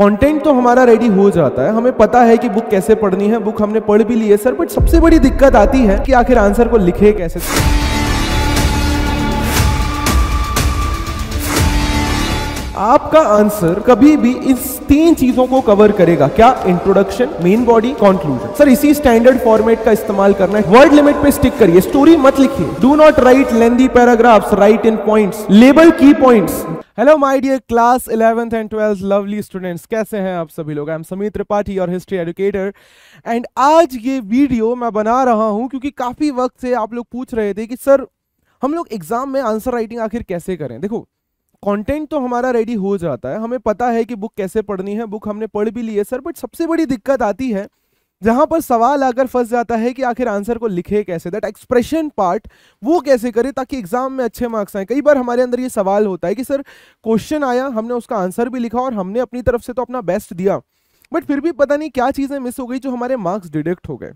Content तो हमारा ready हो जाता है हमें पता है कि बुक कैसे पढ़नी है बुक हमने पढ़ भी ली है सर बट सबसे बड़ी दिक्कत आती है कि आखिर आंसर को लिखे कैसे आपका आंसर कभी भी इस तीन चीजों को कवर करेगा क्या introduction main body conclusion sir इसी स्टैंडर्ड फॉर्मेट का इस्तेमाल करना है वर्ड लिमिट पे स्टिक करिए स्टोरी मत लिखिए do not write lengthy paragraphs write in points label key points hello my dear class eleventh and twelfth lovely students कैसे हैं आप सभी लोग आई एम समीर त्रिपाठी और हिस्ट्री एडुकेटर एंड आज ये वीडियो मैं बना रहा हूं क्योंकि काफ़ी वक्त से आप लोग पूछ रहे थे कि सर हम लोग एग्जाम में आंसर राइटिंग आखिर कैसे करें देखो कंटेंट तो हमारा रेडी हो जाता है हमें पता है कि बुक कैसे पढ़नी है बुक हमने पढ़ भी ली है सर बट सबसे बड़ी दिक्कत आती है जहां पर सवाल आकर फंस जाता है कि आखिर आंसर को लिखे कैसे दैट एक्सप्रेशन पार्ट वो कैसे करें ताकि एग्जाम में अच्छे मार्क्स आए कई बार हमारे अंदर ये सवाल होता है कि सर क्वेश्चन आया हमने उसका आंसर भी लिखा और हमने अपनी तरफ से तो अपना बेस्ट दिया बट फिर भी पता नहीं क्या चीज़ें मिस हो गई जो हमारे मार्क्स डिडक्ट हो गए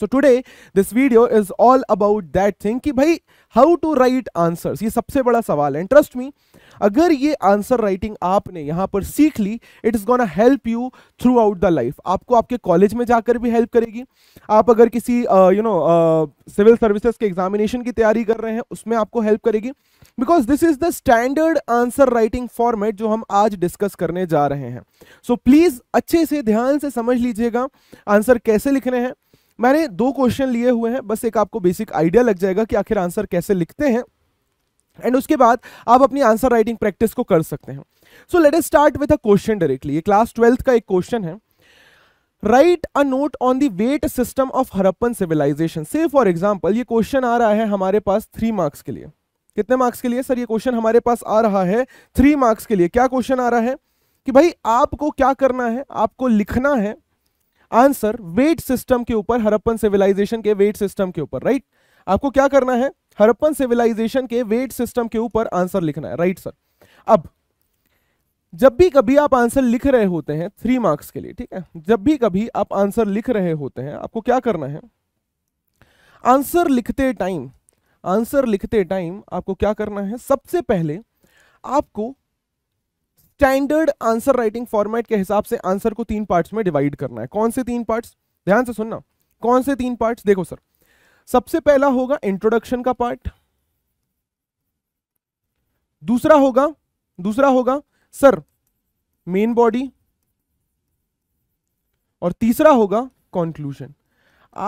so today this video is all about that thing कि भाई हाउ टू राइट आंसर्स ये सबसे बड़ा सवाल है ट्रस्ट मी अगर ये आंसर राइटिंग आपने यहाँ पर सीख ली it is gonna help you throughout the life आपको आपके कॉलेज में जाकर भी हेल्प करेगी आप अगर किसी यू नो सिविल सर्विसेज के एग्जामिनेशन की तैयारी कर रहे हैं उसमें आपको हेल्प करेगी because this is the standard answer writing format जो हम आज डिस्कस करने जा रहे हैं सो so, प्लीज़ अच्छे से ध्यान से समझ लीजिएगा आंसर कैसे लिखने हैं मैंने दो क्वेश्चन लिए हुए हैं बस एक आपको बेसिक आइडिया लग जाएगा कि आखिर आंसर कैसे लिखते हैं एंड उसके बाद आप अपनी आंसर राइटिंग प्रैक्टिस को कर सकते हैं so let's start with a question directly ये क्लास ट्वेल्थ का एक क्वेश्चन है right a note on the weight system of Harappan civilization से फॉर एग्जाम्पल ये क्वेश्चन आ रहा है हमारे पास थ्री मार्क्स के लिए कितने मार्क्स के लिए सर ये क्वेश्चन हमारे पास आ रहा है थ्री मार्क्स के लिए क्या क्वेश्चन आ रहा है कि भाई आपको क्या करना है आपको लिखना है आंसर वेट सिस्टम के ऊपर हरप्पन सिविलाइजेशन के वेट सिस्टम के ऊपर राइट आपको क्या करना है हरप्पन सिविलाइजेशन के वेट सिस्टम के ऊपर आंसर लिखना है राइट सर अब जब भी कभी आप आंसर लिख रहे होते हैं थ्री मार्क्स के लिए ठीक है जब भी कभी आप आंसर लिख रहे होते हैं आपको क्या करना है आंसर लिखते टाइम आंसर लिखते टाइम आपको क्या करना है सबसे पहले आपको स्टैंडर्ड आंसर राइटिंग फॉर्मेट के हिसाब से आंसर को तीन पार्ट्स में डिवाइड करना है कौन से तीन पार्ट्स ध्यान से सुनना कौन से तीन पार्ट्स देखो सर सबसे पहला होगा इंट्रोडक्शन का पार्ट दूसरा होगा दूसरा होगा सर मेन बॉडी और तीसरा होगा कॉन्क्लूजन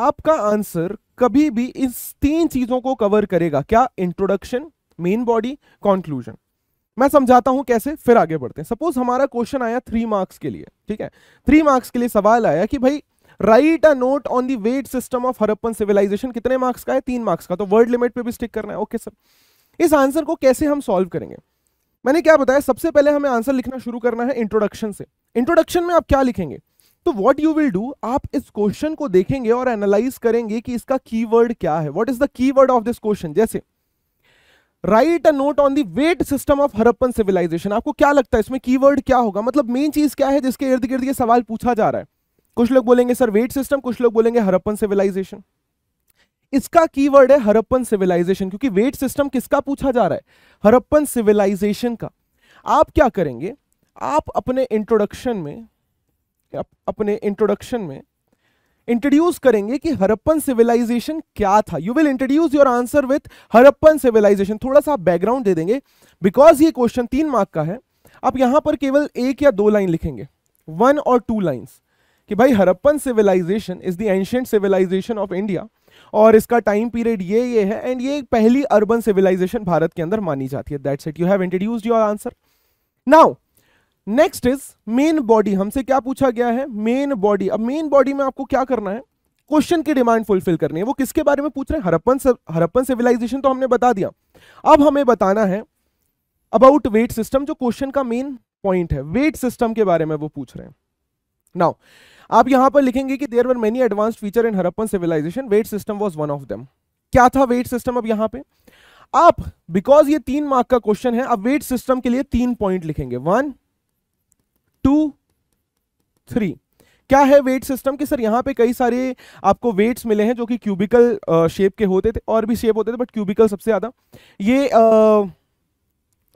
आपका आंसर कभी भी इस तीन चीजों को कवर करेगा क्या इंट्रोडक्शन मेन बॉडी कॉन्क्लूजन मैं समझाता हूं कैसे फिर आगे बढ़ते हैं सपोज हमारा क्वेश्चन आया थ्री मार्क्स के लिए ठीक है थ्री मार्क्स के लिए सवाल आया कि भाई write a note on the weight system of Harappan civilization कितने मार्क्स का है तीन मार्क्स का तो वर्ड लिमिट पे भी स्टिक करना है ओके okay, सर इस आंसर को कैसे हम सॉल्व करेंगे मैंने क्या बताया सबसे पहले हमें आंसर लिखना शुरू करना है इंट्रोडक्शन से इंट्रोडक्शन में आप क्या लिखेंगे तो व्हाट यू विल डू आप इस क्वेश्चन को देखेंगे और एनालाइज करेंगे कि इसका कीवर्ड क्या है what is the keyword of this question जैसे write a note on the weight system of Harappan civilization आपको क्या लगता है इसमें कीवर्ड क्या होगा मतलब मेन चीज क्या है जिसके इर्द गिर्द ये सवाल पूछा जा रहा है कुछ लोग बोलेंगे सर वेट सिस्टम कुछ लोग बोलेंगे हरप्पन सिविलाइजेशन इसका कीवर्ड है हरप्पन सिविलाइजेशन क्योंकि वेट सिस्टम किसका पूछा जा रहा है हरप्पन सिविलाइजेशन का आप क्या करेंगे आप अपने इंट्रोडक्शन में अपने इंट्रोडक्शन में इंट्रोड्यूस करेंगे कि हरप्पन सिविलाइजेशन क्या था you will introduce your answer with Harappan civilization थोड़ा सा बैकग्राउंड दे देंगे बिकॉज ये क्वेश्चन तीन मार्क का है आप यहां पर केवल एक या दो लाइन लिखेंगे वन और टू लाइन्स कि भाई Harappan civilization is the ancient civilisation of India और इसका टाइम पीरियड ये ये है एंड ये पहली अर्बन सिविलाइजेशन भारत के अंदर मानी जाती है that's it you have introduced your answer now next is main body हमसे क्या पूछा गया है मेन बॉडी अब मेन बॉडी में आपको क्या करना है क्वेश्चन की डिमांड फुलफिल करनी है वो किसके बारे में पूछ रहे हैं हरप्पन हरप्पन सिविलाइजेशन तो हमने बता दिया अब हमें बताना है अबाउट वेट सिस्टम जो क्वेश्चन का मेन पॉइंट है वेट सिस्टम के बारे में वो पूछ रहे हैं नाउ आप यहां पर लिखेंगे कि there were many advance feature in Harappan civilization weight system was one of them क्या था वेट सिस्टम अब यहां पे आप बिकॉज ये तीन मार्क का क्वेश्चन है अब वेट सिस्टम के लिए तीन पॉइंट लिखेंगे वन टू थ्री क्या है वेट सिस्टम कि सर यहाँ पे कई सारे आपको वेट्स मिले हैं जो कि क्यूबिकल शेप के होते थे और भी शेप होते थे बट क्यूबिकल सबसे ज़्यादा ये आ,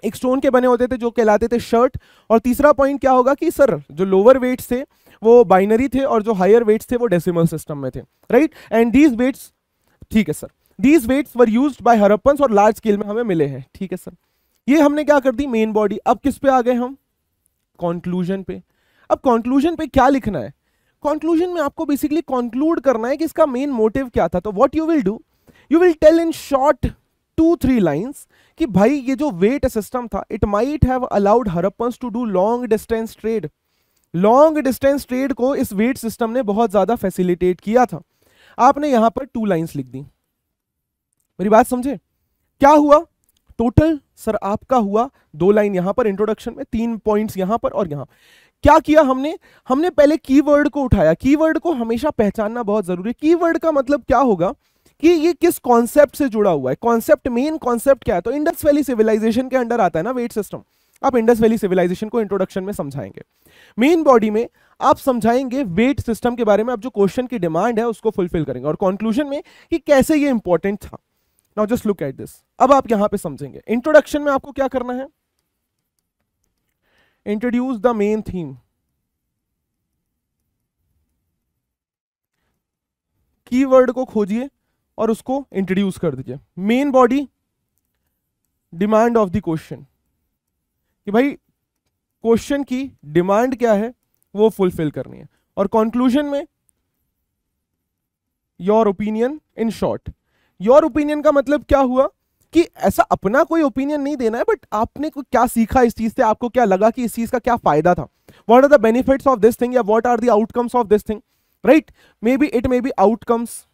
एक स्टोन के बने होते थे जो कहलाते थे शर्ट और तीसरा पॉइंट क्या होगा कि सर जो लोअर वेट्स थे वो बाइनरी थे और जो हायर वेट्स थे वो डेसिमल सिस्टम में थे राइट एंड दीज वेट्स ठीक है sir these weights were use by Harappans और लार्ज स्केल में हमें मिले हैं ठीक है सर ये हमने क्या कर दी मेन बॉडी अब किस पे आ गए हम कॉन्क्लूजन पे अब कॉन्क्लूजन पे क्या लिखना है कॉन्क्लूजन में आपको बेसिकली कॉन्क्लूड करना है कि इसका मेन मोटिव क्या था तो what you will do you will tell in short two three lines कि भाई ये जो वेट सिस्टम था it might have allowed Harappans to do long distance trade long distance trade को इस वेट सिस्टम ने बहुत ज्यादा फैसिलिटेट किया था आपने यहां पर टू लाइंस लिख दी मेरी बात समझे क्या हुआ टोटल सर आपका हुआ दो लाइन यहां पर इंट्रोडक्शन में तीन पॉइंट्स यहां पर और यहां क्या किया हमने हमने पहले कीवर्ड को उठाया कीवर्ड को हमेशा पहचानना बहुत जरूरी है कीवर्ड का मतलब क्या होगा कि ये किस कॉन्सेप्ट से जुड़ा हुआ है कॉन्सेप्ट मेन कॉन्सेप्ट क्या है तो इंडस वैली सिविलाइजेशन के अंडर आता है ना वेट सिस्टम आप इंडस वैली सिविलाइजेशन को इंट्रोडक्शन में समझाएंगे मेन बॉडी में आप समझाएंगे वेट सिस्टम के बारे में आप जो क्वेश्चन की डिमांड है उसको फुलफिल करेंगे और कॉन्क्लूजन में कि कैसे ये इंपॉर्टेंट था now just look at this अब आप यहां पे समझेंगे इंट्रोडक्शन में आपको क्या करना है introduce the main theme keyword को खोजिए और उसको इंट्रोड्यूस कर दीजिए main body demand of the question कि भाई क्वेश्चन की डिमांड क्या है वो फुलफिल करनी है और कंक्लूजन में your opinion in short your opinion का मतलब क्या हुआ कि ऐसा अपना कोई ओपिनियन नहीं देना है बट आपने को क्या सीखा इस चीज से आपको क्या लगा कि इस चीज का क्या फायदा था what are the benefits of this thing या what are the outcomes of this thing right maybe it maybe outcomes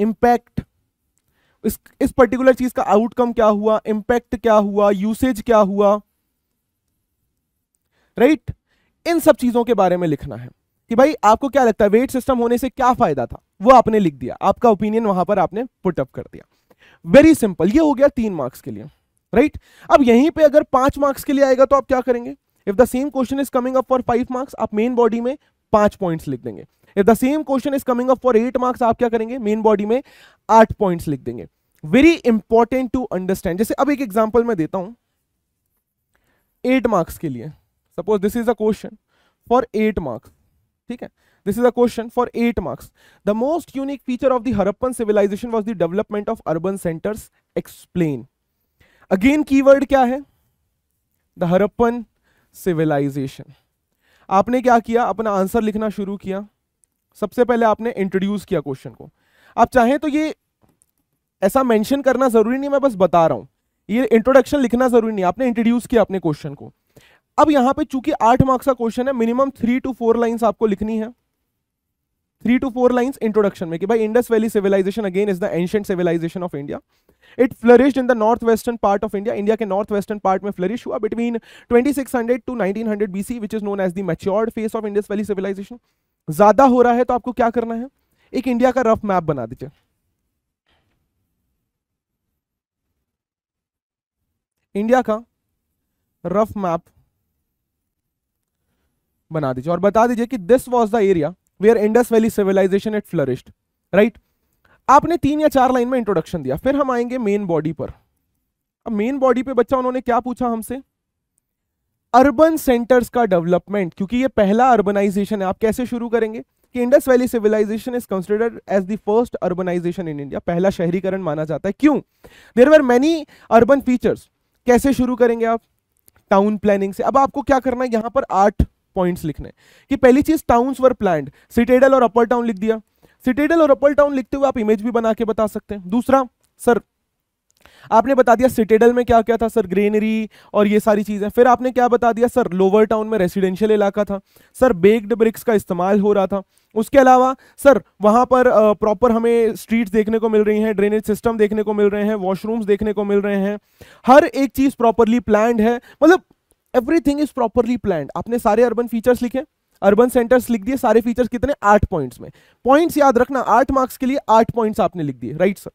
impact इस इस पर्टिकुलर चीज का आउटकम क्या हुआ इम्पैक्ट क्या हुआ यूसेज क्या हुआ राइट right? इन सब चीजों के बारे में लिखना है कि भाई आपको क्या लगता है वेट सिस्टम होने से क्या फायदा था वो आपने लिख दिया आपका ओपिनियन वहां पर आपने पुटअप कर दिया वेरी सिंपल ये हो गया तीन मार्क्स के लिए राइट right? अब यहीं पे अगर पांच मार्क्स के लिए आएगा तो आप क्या करेंगे if the same question is coming up for five marks आप मेन बॉडी में पांच पॉइंट्स लिख देंगे if the same question is coming up for eight marks आप क्या करेंगे मेन बॉडी में आठ पॉइंट्स लिख देंगे वेरी इंपॉर्टेंट टू अंडरस्टैंड जैसे अब एक एग्जाम्पल मैं देता हूं एट मार्क्स के लिए suppose this is a question for eight marks ठीक है this is a question for eight marks the most unique feature of the Harappan civilisation was the development of urban centres explain again word क्या है the Harappan civilisation आपने क्या किया अपना answer लिखना शुरू किया सबसे पहले आपने इंट्रोड्यूस किया क्वेश्चन को आप चाहें तो ये ऐसा मेंशन करना जरूरी नहीं मैं बस बता रहा हूं ये इंट्रोडक्शन लिखना जरूरी नहीं आपने इंट्रोड्यूस किया अपने क्वेश्चन को अब यहां पे चूंकि आठ मार्क्स का क्वेश्चन है minimum three two four lines आपको लिखनी है three two four lines introduction में कि भाई Indus valley civilisation again is the ancient civilisation of India it flourish in the north western part of India India के north western part में flourish हुआ between 2600 two 1900 BC which is known as the matured phase of Indus valley civilisation ज्यादा हो रहा है तो आपको क्या करना है एक इंडिया का रफ मैप बना दीजिए इंडिया का रफ मैप बना दीजिए और बता दीजिए कि this was the area where Indus valley civilisation at flourished right आपने तीन या चार लाइन में इंट्रोडक्शन दिया फिर हम आएंगे मेन बॉडी पर अब मेन बॉडी पे बच्चा उन्होंने क्या पूछा हमसे अर्बन सेंटर्स का डेवलपमेंट क्योंकि ये पहला अर्बनाइजेशन है आप कैसे शुरू करेंगे कि Indus valley civilisation is considered as the first urbanisation in India पहला शहरीकरण माना जाता है क्यों there are many urban features कैसे शुरू करेंगे आप टाउन प्लानिंग से अब आपको क्या करना है यहां पर आठ पॉइंट्स लिखने कि पहली चीज टाउन्स वर प्लान सिटेडल और अपर टाउन लिख दिया सिटेडल और अपर टाउन लिखते हुए आप इमेज भी बना के बता सकते हैं दूसरा सर आपने बता दिया सिटेडल में क्या क्या था सर ग्रीनरी और ये सारी चीज़ें फिर आपने क्या बता दिया सर लोअर टाउन में रेसिडेंशियल इलाका था सर बेग्ड ब्रिक्स का इस्तेमाल हो रहा था उसके अलावा सर वहां पर प्रॉपर हमें स्ट्रीट्स देखने को मिल रही हैं ड्रेनेज सिस्टम देखने को मिल रहे हैं वॉशरूम्स देखने को मिल रहे हैं हर एक चीज़ प्रॉपरली प्लान है मतलब एवरीथिंग इज प्रॉपरली प्लान आपने सारे अर्बन फीचर्स लिखे अर्बन सेंटर्स लिख दिए सारे फीचर्स कितने आठ पॉइंट्स में पॉइंट्स याद रखना आठ मार्क्स के लिए आठ पॉइंट्स आपने लिख दिए राइट सर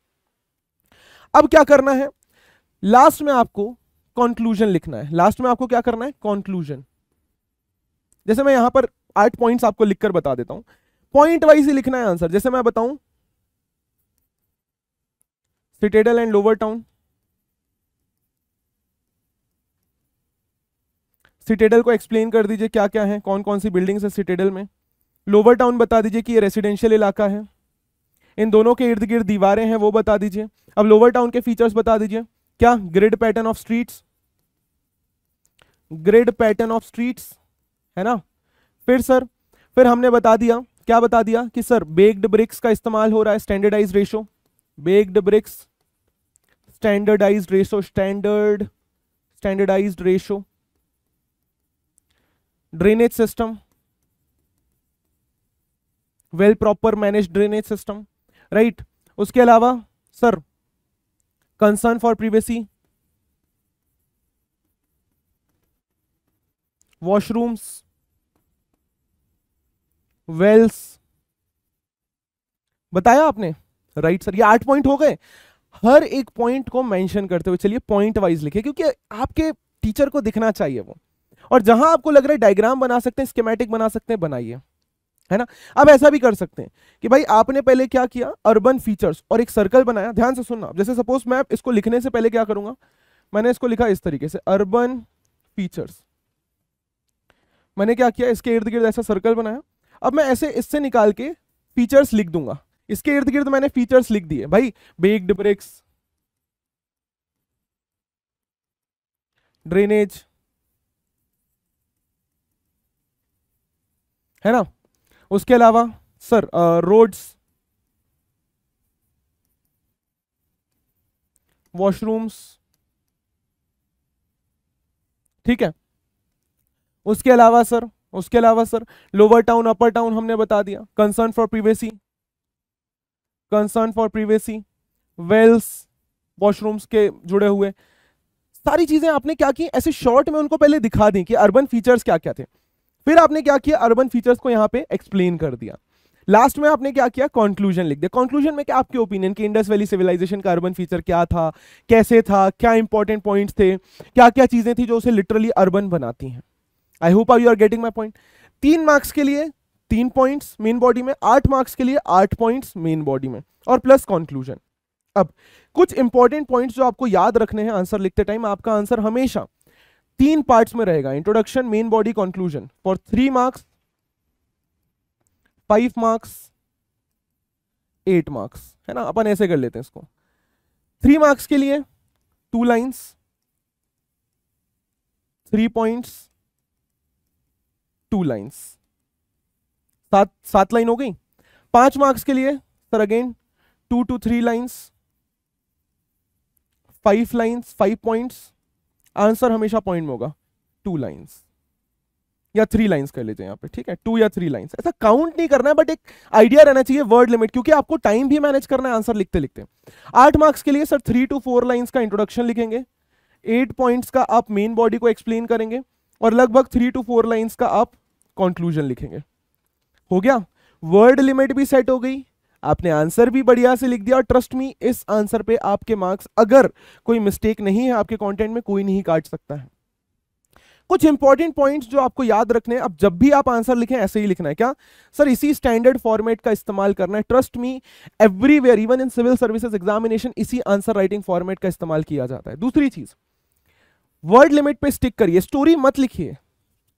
अब क्या करना है लास्ट में आपको कॉन्क्लूजन लिखना है लास्ट में आपको क्या करना है कॉन्क्लूजन जैसे मैं यहां पर आठ पॉइंट्स आपको लिखकर बता देता हूं पॉइंट वाइज ही लिखना है आंसर जैसे मैं बताऊं citadel and lower town citadel को एक्सप्लेन कर दीजिए क्या क्या है कौन कौन सी बिल्डिंग्स है सिटेडल में लोअर टाउन बता दीजिए कि ये रेसिडेंशियल इलाका है इन दोनों के इर्द गिर्द दीवारें हैं वो बता दीजिए अब लोअर टाउन के फीचर्स बता दीजिए क्या grid pattern of streets grid pattern of streets है ना फिर सर फिर हमने बता दिया क्या बता दिया कि सर बेग्ड ब्रिक्स का इस्तेमाल हो रहा है standardise ratio baked bricks standardise ratio standard standardise ratio drainage system well proper manage drainage system right उसके अलावा sir concern for privacy washrooms wells बताया आपने राइट right, सर ये आठ पॉइंट हो गए हर एक पॉइंट को मेंशन करते हुए चलिए पॉइंट वाइज लिखे क्योंकि आपके टीचर को दिखना चाहिए वो और जहां आपको लग रहा है डायग्राम बना सकते हैं स्केमेटिक बना सकते हैं बनाइए है ना अब ऐसा भी कर सकते हैं कि भाई आपने पहले क्या किया अर्बन फीचर्स और एक सर्कल बनाया ध्यान से सुनना जैसे सपोज मैं इसको लिखने से पहले क्या करूंगा मैंने इसको लिखा इस तरीके से अर्बन फीचर्स मैंने क्या किया इसके इर्द गिर्द ऐसा सर्कल बनाया अब मैं ऐसे इससे निकाल के फीचर्स लिख दूंगा इसके इर्द गिर्द मैंने फीचर्स लिख दिए भाई बेग्ड ब्रेक्स ड्रेनेज है ना उसके अलावा सर रोड्स वॉशरूम्स ठीक है उसके अलावा सर उसके अलावा sir lower town upper town हमने बता दिया concern for privacy concern for privacy wells washrooms के जुड़े हुए सारी चीजें आपने क्या की ऐसे शॉर्ट में उनको पहले दिखा दी कि अर्बन फीचर्स क्या क्या थे फिर आपने क्या किया अर्बन फीचर्स को यहाँ पे एक्सप्लेन कर दिया लास्ट में आपने क्या किया कॉन्क्लूजन लिख दिया कॉन्क्लूजन में क्या आपके ओपिनियन कि इंडस वैली सिविलाइजेशन का अर्बन फीचर क्या था कैसे था क्या इंपॉर्टेंट पॉइंट्स थे क्या क्या चीज़ें थी जो उसे लिटरली अर्बन बनाती हैं I hope you are getting my point तीन मार्क्स के लिए तीन पॉइंट्स मेन बॉडी में आठ मार्क्स के लिए आठ पॉइंट्स मेन बॉडी में और प्लस कॉन्क्लूजन अब कुछ इंपॉर्टेंट पॉइंट्स जो आपको याद रखने हैं आंसर लिखते टाइम आपका आंसर हमेशा तीन पार्ट्स में रहेगा introduction main body conclusion for three marks five marks eight marks है ना अपन ऐसे कर लेते हैं इसको थ्री मार्क्स के लिए two lines three points two lines सात सात लाइन हो गई पांच मार्क्स के लिए sir again two two three lines five lines five points answer हमेशा पॉइंट में होगा टू लाइन्स या थ्री लाइंस कर लेते हैं यहाँ पे ठीक है टू या थ्री लाइंस ऐसा काउंट नहीं करना है बट एक आइडिया रहना चाहिए वर्ड लिमिट क्योंकि आपको टाइम भी मैनेज करना है आंसर लिखते लिखते आठ मार्क्स के लिए sir three two four lines का इंट्रोडक्शन लिखेंगे एट पॉइंट्स का आप मेन बॉडी को एक्सप्लेन करेंगे और लगभग थ्री टू फोर लाइन्स का आप कॉन्क्लूजन लिखेंगे हो गया वर्ड लिमिट भी सेट हो गई आपने आंसर भी बढ़िया से लिख दिया और ट्रस्ट मी इस आंसर पे आपके मार्क्स अगर कोई मिस्टेक नहीं है आपके कंटेंट में कोई नहीं काट सकता है कुछ इंपॉर्टेंट पॉइंट्स जो आपको याद रखने हैं अब जब भी आप आंसर लिखें ऐसे ही लिखना है क्या सर इसी स्टैंडर्ड फॉर्मेट का इस्तेमाल करना है trust me everywhere even in civil services examination इसी आंसर राइटिंग फॉर्मेट का इस्तेमाल किया जाता है दूसरी चीज वर्ड लिमिट पे स्टिक करिए स्टोरी मत लिखिए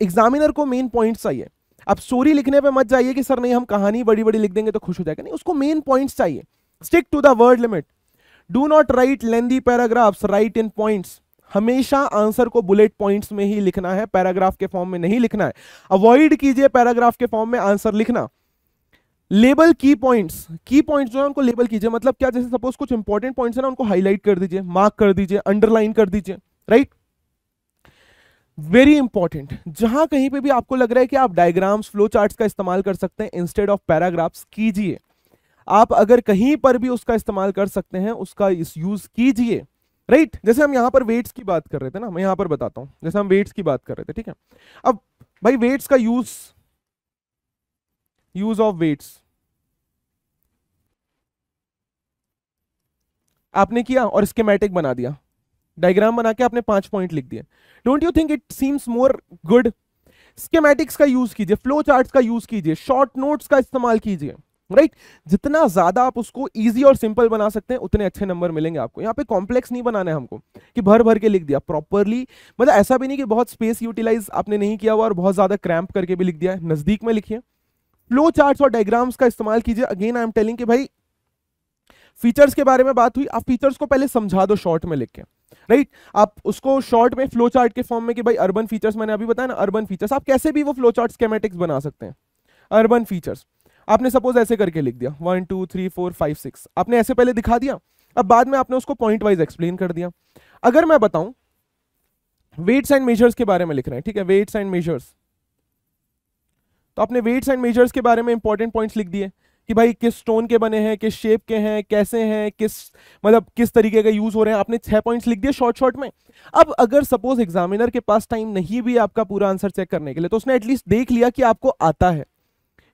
एग्जामिनर को मेन पॉइंट चाहिए अब स्टोरी लिखने पे मत जाइए कि सर नहीं हम कहानी बड़ी बड़ी लिख देंगे तो खुश हो जाएगा नहीं उसको मेन पॉइंट्स चाहिए stick to the word limit do not write lengthy paragraphs write in points हमेशा आंसर को बुलेट पॉइंट्स में ही लिखना है पैराग्राफ के फॉर्म में नहीं लिखना है अवॉइड कीजिए पैराग्राफ के फॉर्म में आंसर लिखना लेबल की पॉइंट्स की पॉइंट्स जो है उनको लेबल कीजिए मतलब क्या जैसे सपोज कुछ इंपॉर्टेंट पॉइंट्स है ना उनको हाईलाइट कर दीजिए मार्क कर दीजिए अंडरलाइन कर दीजिए राइट right? वेरी इंपॉर्टेंट जहां कहीं पे भी आपको लग रहा है कि आप डायग्राम्स फ्लो चार्ट्स का इस्तेमाल कर सकते हैं इंस्टेड ऑफ पैराग्राफ्स कीजिए आप अगर कहीं पर भी उसका इस्तेमाल कर सकते हैं उसका इस यूज कीजिए राइट right? जैसे हम यहां पर वेट्स की बात कर रहे थे ना मैं यहां पर बताता हूं जैसे हम वेट्स की बात कर रहे थे ठीक है अब भाई वेट्स का यूज यूज ऑफ वेट्स आपने किया और स्केमेटिक बना दिया डायग्राम बना के आपने पांच पॉइंट लिख दिए don't you think it seems more good schematics का यूज कीजिए फ्लो चार्ट का यूज कीजिए शॉर्ट नोट्स का इस्तेमाल कीजिए राइट right? जितना ज्यादा आप उसको इजी और सिंपल बना सकते हैं उतने अच्छे नंबर मिलेंगे आपको यहाँ पे कॉम्प्लेक्स नहीं बनाना है हमको कि भर भर के लिख दिया प्रॉपरली मतलब ऐसा भी नहीं कि बहुत स्पेस यूटिलाइज आपने नहीं किया हुआ और बहुत ज्यादा क्रैम्प करके भी लिख दिया है नजदीक में लिखिए फ्लो चार्ट और डायग्राम्स का इस्तेमाल कीजिए अगेन आई एम टेलिंग कि भाई फीचर्स के बारे में बात हुई आप फीचर्स को पहले समझा दो शॉर्ट में लिख के राइट आप उसको शॉर्ट में फ्लो चार्ट के फॉर्म में कि भाई अर्बन फीचर्स मैंने अभी बताया ना अर्बन फीचर्स आप कैसे भी वो फ्लो चार्ट स्केमेटिक्स बना सकते हैं अर्बन फीचर्स आपने सपोज ऐसे करके लिख दिया one two three four five six आपने ऐसे पहले दिखा दिया अब बाद में आपने उसको पॉइंट वाइज एक्सप्लेन कर दिया अगर मैं बताऊं वेट्स एंड मेजर्स के बारे में लिख रहे हैं ठीक है वेट्स एंड मेजर्स तो आपने वेट्स एंड मेजर्स के बारे में इंपॉर्टेंट पॉइंट्स लिख दिए कि भाई किस स्टोन के बने हैं किस शेप के हैं कैसे हैं किस मतलब किस तरीके का यूज़ हो रहे हैं आपने छह पॉइंट्स लिख दिए शॉर्ट शॉर्ट में अब अगर सपोज एग्जामिनर के पास टाइम नहीं भी आपका पूरा आंसर चेक करने के लिए तो उसने एटलीस्ट देख लिया कि आपको आता है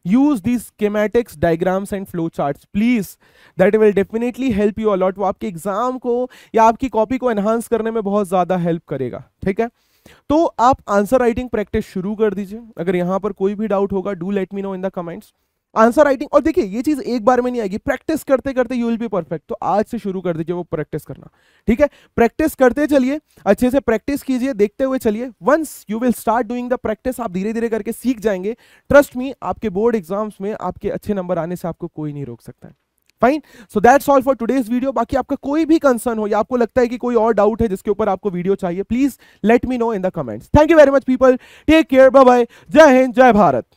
use these schematics diagrams and flow chart please that will definitely help you a lot वो आपके एग्जाम को या आपकी कॉपी को एनहांस करने में बहुत ज़्यादा हेल्प करेगा ठीक है तो आप आंसर राइटिंग प्रैक्टिस शुरू कर दीजिए अगर यहां पर कोई भी डाउट होगा do let me know in the comments answer writing और देखिए ये चीज एक बार में नहीं आएगी प्रैक्टिस करते करते यू विल बी परफेक्ट तो आज से शुरू कर दीजिए वो प्रैक्टिस करना ठीक है प्रैक्टिस करते चलिए अच्छे से प्रैक्टिस कीजिए देखते हुए चलिए once you will start doing the practice आप धीरे धीरे करके सीख जाएंगे ट्रस्ट मी आपके बोर्ड एग्जाम्स में आपके अच्छे नंबर आने से आपको कोई नहीं रोक सकता है fine so that's all for today's video बाकी आपका कोई भी कंसर्न हो या आपको लगता है कि कोई और डाउट है जिसके ऊपर आपको वीडियो चाहिए please let me know in the comments thank you very much people take care bye bye जय हिंद जय भारत